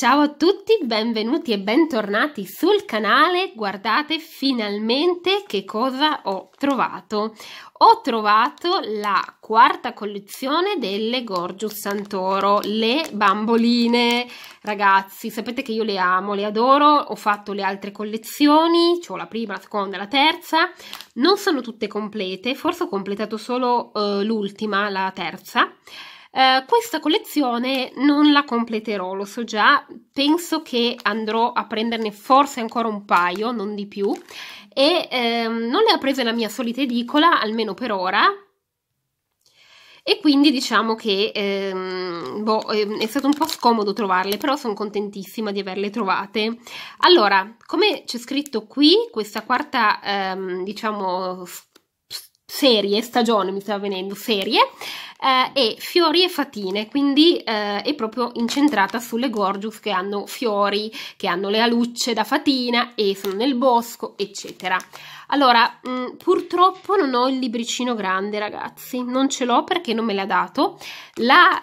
Ciao a tutti, benvenuti e bentornati sul canale. Guardate finalmente che cosa ho trovato. Ho trovato la quarta collezione delle Gorgius Santoro, le bamboline. Ragazzi, sapete che io le amo, le adoro, ho fatto le altre collezioni, ho la prima, la seconda, la terza. Non sono tutte complete, forse ho completato solo uh, l'ultima, la terza. Eh, questa collezione non la completerò, lo so già, penso che andrò a prenderne forse ancora un paio, non di più, e ehm, non le ho prese la mia solita edicola, almeno per ora, e quindi diciamo che ehm, boh, ehm, è stato un po' scomodo trovarle, però sono contentissima di averle trovate. Allora, come c'è scritto qui, questa quarta, ehm, diciamo, serie, stagione mi sta venendo, serie, eh, e fiori e fatine, quindi eh, è proprio incentrata sulle gorgeous che hanno fiori, che hanno le alucce da fatina e sono nel bosco, eccetera. Allora, mh, mm, purtroppo non ho il libricino grande, ragazzi, non ce l'ho perché non me l'ha dato. La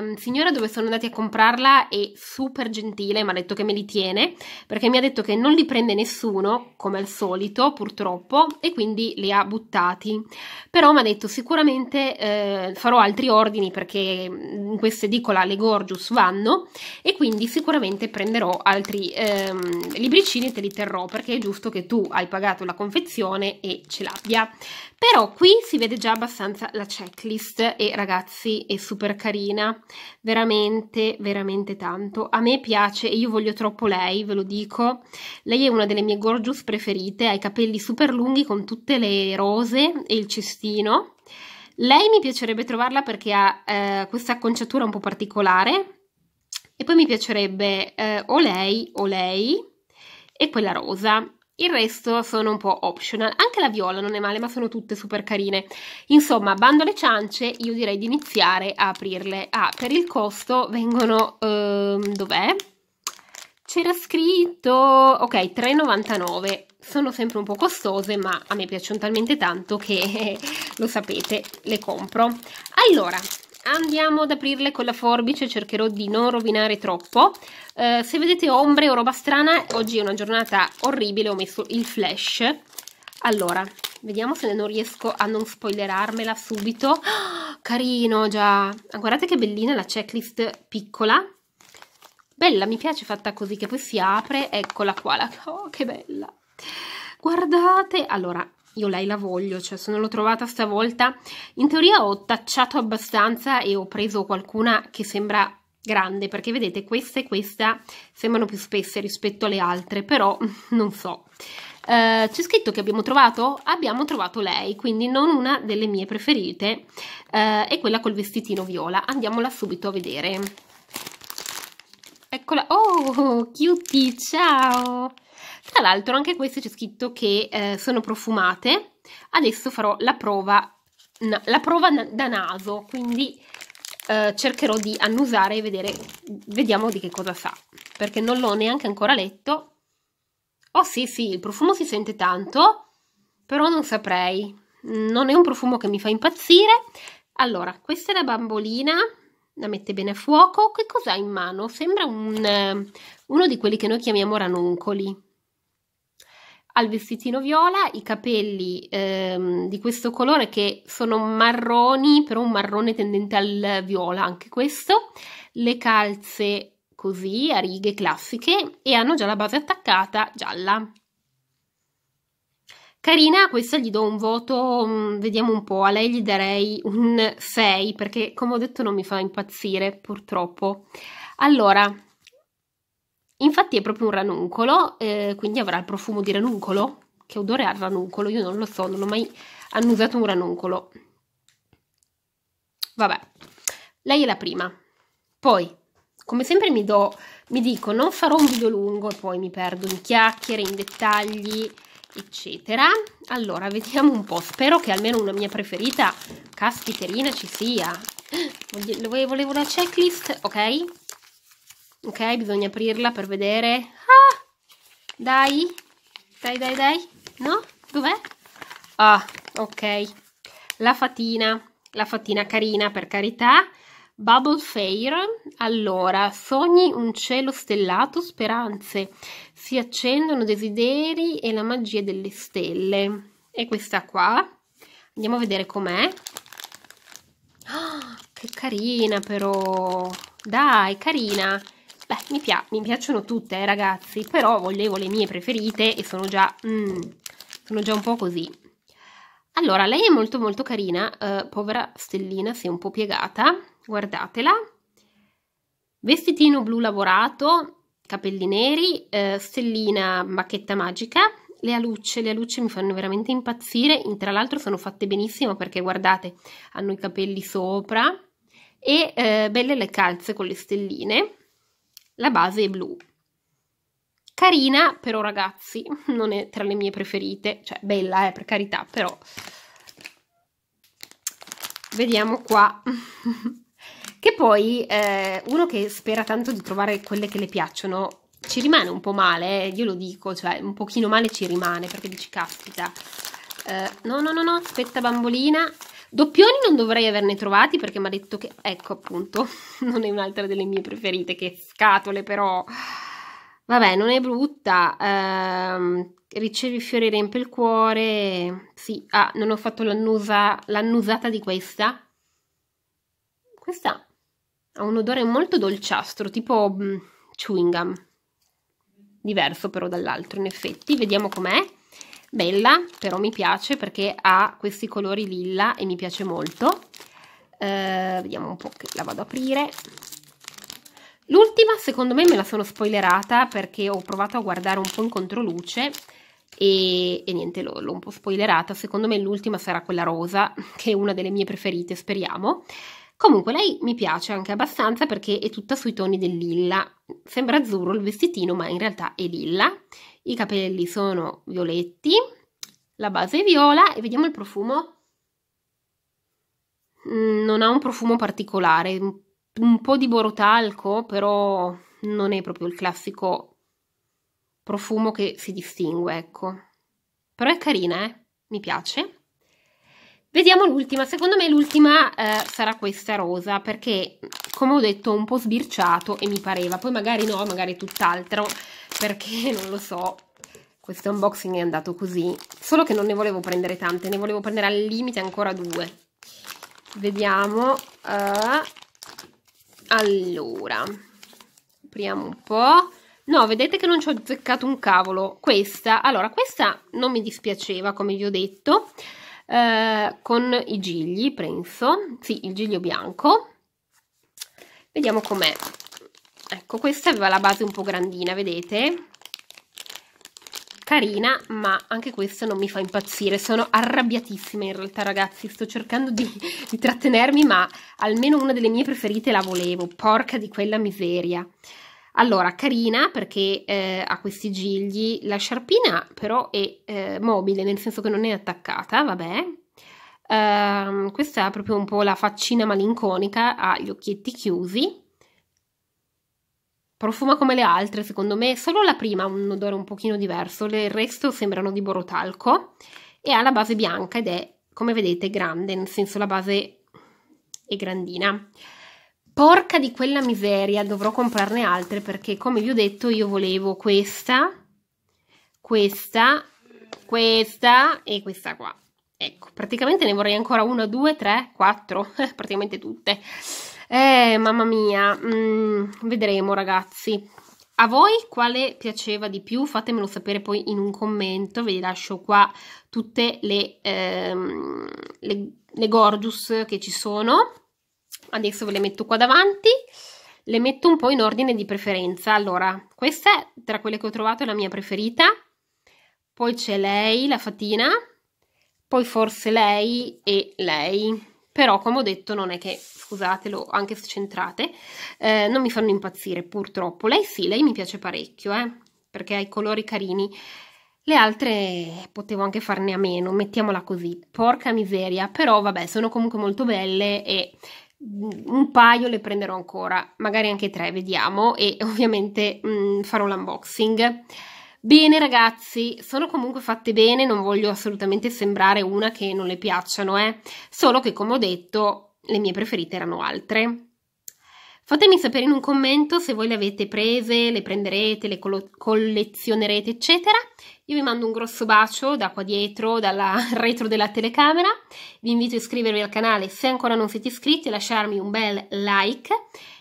eh, signora dove sono andati a comprarla è super gentile, mi ha detto che me li tiene, perché mi ha detto che non li prende nessuno, come al solito, purtroppo, e quindi li ha buttati. Però mi ha detto sicuramente eh, farò altri ordini perché mm, in questa edicola le Gorgeous vanno e quindi sicuramente prenderò altri ehm, libricini e te li terrò perché è giusto che tu hai pagato la confezione posizione e ce l'abbia. Però qui si vede già abbastanza la checklist e ragazzi è super carina, veramente, veramente tanto. A me piace e io voglio troppo lei, ve lo dico. Lei è una delle mie gorgeous preferite, ha i capelli super lunghi con tutte le rose e il cestino. Lei mi piacerebbe trovarla perché ha eh, questa acconciatura un po' particolare e poi mi piacerebbe eh, o lei o lei e quella rosa il resto sono un po' optional, anche la viola non è male, ma sono tutte super carine. Insomma, bando alle ciance, io direi di iniziare a aprirle. Ah, per il costo vengono... Ehm, dov'è? C'era scritto... ok, 3,99. Sono sempre un po' costose, ma a me piacciono talmente tanto che lo sapete, le compro. Allora, andiamo ad aprirle con la forbice cercherò di non rovinare troppo eh, se vedete ombre o roba strana oggi è una giornata orribile ho messo il flash allora vediamo se non riesco a non spoilerarmela subito oh, carino già ah, guardate che bellina la checklist piccola bella mi piace fatta così che poi si apre eccola qua la... oh che bella guardate allora io lei la voglio, cioè se non l'ho trovata stavolta, in teoria ho tacciato abbastanza e ho preso qualcuna che sembra grande, perché vedete questa e questa sembrano più spesse rispetto alle altre, però non so. Uh, c'è scritto che abbiamo trovato? Abbiamo trovato lei, quindi non una delle mie preferite, uh, è quella col vestitino viola. Andiamola subito a vedere. Eccola, oh, cutie, ciao! Tra l'altro anche queste c'è scritto che eh, sono profumate. Adesso farò la prova, na- la prova na- da naso, quindi eh, cercherò di annusare e vedere, vediamo di che cosa sa, perché non l'ho neanche ancora letto. Oh sì, sì, il profumo si sente tanto, però non saprei. Non è un profumo che mi fa impazzire. Allora, questa è la bambolina, la mette bene a fuoco. Che cos'ha in mano? Sembra un, eh, uno di quelli che noi chiamiamo ranuncoli ha il vestitino viola, i capelli ehm, di questo colore che sono marroni, però un marrone tendente al viola, anche questo, le calze così a righe classiche e hanno già la base attaccata gialla. Carina, questa gli do un voto, mm, vediamo un po', a lei gli darei un 6 perché come ho detto non mi fa impazzire purtroppo. Allora, Infatti è proprio un ranuncolo, eh, quindi avrà il profumo di ranuncolo. Che odore ha il ranuncolo? Io non lo so, non ho mai annusato un ranuncolo. Vabbè, lei è la prima. Poi, come sempre mi, do, mi dico, non farò un video lungo e poi mi perdo in chiacchiere, in dettagli, eccetera. Allora, vediamo un po'. Spero che almeno una mia preferita, caspiterina, ci sia. Volevo la checklist, ok? ok bisogna aprirla per vedere ah, dai dai dai dai no dov'è ah ok la fatina la fatina carina per carità Bubble Fair, allora, sogni un cielo stellato, speranze, si accendono desideri e la magia delle stelle. E questa qua, andiamo a vedere com'è. Oh, che carina però, dai, carina. Beh, mi, pia mi piacciono tutte, eh, ragazzi, però volevo le mie preferite e sono già, mm, sono già un po' così. Allora, lei è molto molto carina, uh, povera stellina, si è un po' piegata, guardatela. Vestitino blu lavorato, capelli neri, uh, stellina bacchetta magica, le alucce, le alucce mi fanno veramente impazzire, tra l'altro sono fatte benissimo perché guardate, hanno i capelli sopra e uh, belle le calze con le stelline. La base è blu. Carina, però ragazzi, non è tra le mie preferite, cioè bella, eh, per carità, però... Vediamo qua. che poi eh, uno che spera tanto di trovare quelle che le piacciono ci rimane un po' male, eh, io lo dico, cioè un pochino male ci rimane perché dici caspita. Eh, no, no, no, no, aspetta bambolina, Doppioni non dovrei averne trovati perché mi ha detto che, ecco appunto, non è un'altra delle mie preferite, che scatole però. Vabbè, non è brutta, ehm, ricevi fiori riempie il cuore, sì, ah, non ho fatto l'annusata di questa. Questa ha un odore molto dolciastro, tipo mh, mm, chewing gum, diverso però dall'altro in effetti, vediamo com'è bella, però mi piace perché ha questi colori lilla e mi piace molto. Eh, vediamo un po' che la vado ad aprire. L'ultima secondo me me la sono spoilerata perché ho provato a guardare un po' in controluce e, e niente, l'ho, l'ho un po' spoilerata. Secondo me l'ultima sarà quella rosa, che è una delle mie preferite, speriamo. Comunque lei mi piace anche abbastanza perché è tutta sui toni del lilla. Sembra azzurro il vestitino, ma in realtà è lilla i capelli sono violetti, la base è viola e vediamo il profumo. Mm, non ha un profumo particolare, un po' di borotalco, però non è proprio il classico profumo che si distingue, ecco. Però è carina, eh? mi piace. Vediamo l'ultima, secondo me l'ultima eh, sarà questa rosa, perché come ho detto un po' sbirciato e mi pareva poi magari no magari tutt'altro perché non lo so questo unboxing è andato così solo che non ne volevo prendere tante ne volevo prendere al limite ancora due vediamo uh, allora apriamo un po' No, vedete che non ci ho azzeccato un cavolo. Questa, allora, questa non mi dispiaceva, come vi ho detto, eh, con i gigli, penso. Sì, il giglio bianco vediamo com'è ecco questa aveva la base un po' grandina vedete carina ma anche questo non mi fa impazzire sono arrabbiatissima in realtà ragazzi sto cercando di, di trattenermi ma almeno una delle mie preferite la volevo porca di quella miseria allora, carina perché eh, ha questi gigli, la sciarpina però è eh, mobile, nel senso che non è attaccata, vabbè, Uh, questa è proprio un po' la faccina malinconica, ha gli occhietti chiusi. Profuma come le altre, secondo me, solo la prima ha un odore un pochino diverso, il resto sembrano di borotalco e ha la base bianca ed è, come vedete, grande, nel senso la base è grandina. Porca di quella miseria, dovrò comprarne altre perché, come vi ho detto, io volevo questa, questa, questa e questa qua Ecco, praticamente ne vorrei ancora una, due, tre, quattro, praticamente tutte. Eh, mamma mia, mm, vedremo ragazzi. A voi quale piaceva di più? Fatemelo sapere poi in un commento, vi lascio qua tutte le, ehm, le, le gorgius che ci sono. Adesso ve le metto qua davanti le metto un po' in ordine di preferenza. Allora, questa tra quelle che ho trovato è la mia preferita. Poi c'è lei, la fatina, poi forse lei e lei. Però, come ho detto, non è che, scusatelo, anche se centrate, eh, non mi fanno impazzire, purtroppo. Lei sì, lei mi piace parecchio, eh, perché ha i colori carini. Le altre potevo anche farne a meno, mettiamola così. Porca miseria, però vabbè, sono comunque molto belle e mm, un paio le prenderò ancora, magari anche tre, vediamo. E ovviamente mh, mm, farò l'unboxing. Bene ragazzi, sono comunque fatte bene, non voglio assolutamente sembrare una che non le piacciono, eh? solo che come ho detto le mie preferite erano altre. Fatemi sapere in un commento se voi le avete prese, le prenderete, le collezionerete, eccetera. Io vi mando un grosso bacio da qua dietro, dalla retro della telecamera. Vi invito a iscrivervi al canale se ancora non siete iscritti e lasciarmi un bel like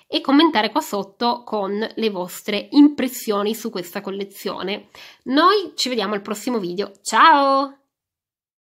e commentare qua sotto con le vostre impressioni su questa collezione. Noi ci vediamo al prossimo video, ciao!